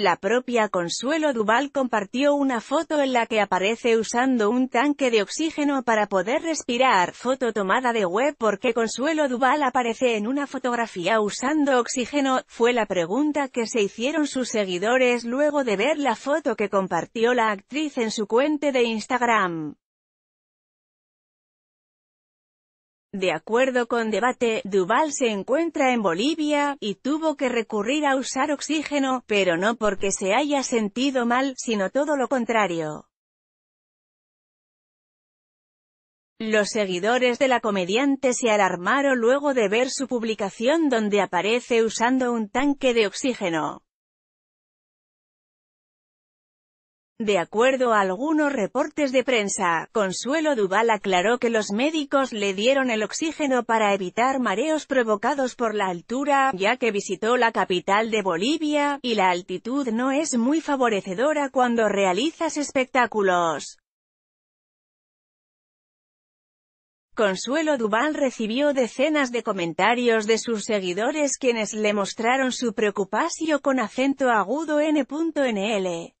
La propia Consuelo Duval compartió una foto en la que aparece usando un tanque de oxígeno para poder respirar, foto tomada de web porque Consuelo Duval aparece en una fotografía usando oxígeno, fue la pregunta que se hicieron sus seguidores luego de ver la foto que compartió la actriz en su cuenta de Instagram. De acuerdo con Debate, Duval se encuentra en Bolivia, y tuvo que recurrir a usar oxígeno, pero no porque se haya sentido mal, sino todo lo contrario. Los seguidores de la comediante se alarmaron luego de ver su publicación donde aparece usando un tanque de oxígeno. De acuerdo a algunos reportes de prensa, Consuelo Duval aclaró que los médicos le dieron el oxígeno para evitar mareos provocados por la altura, ya que visitó la capital de Bolivia, y la altitud no es muy favorecedora cuando realizas espectáculos. Consuelo Duval recibió decenas de comentarios de sus seguidores quienes le mostraron su preocupación con acento agudo n.nl.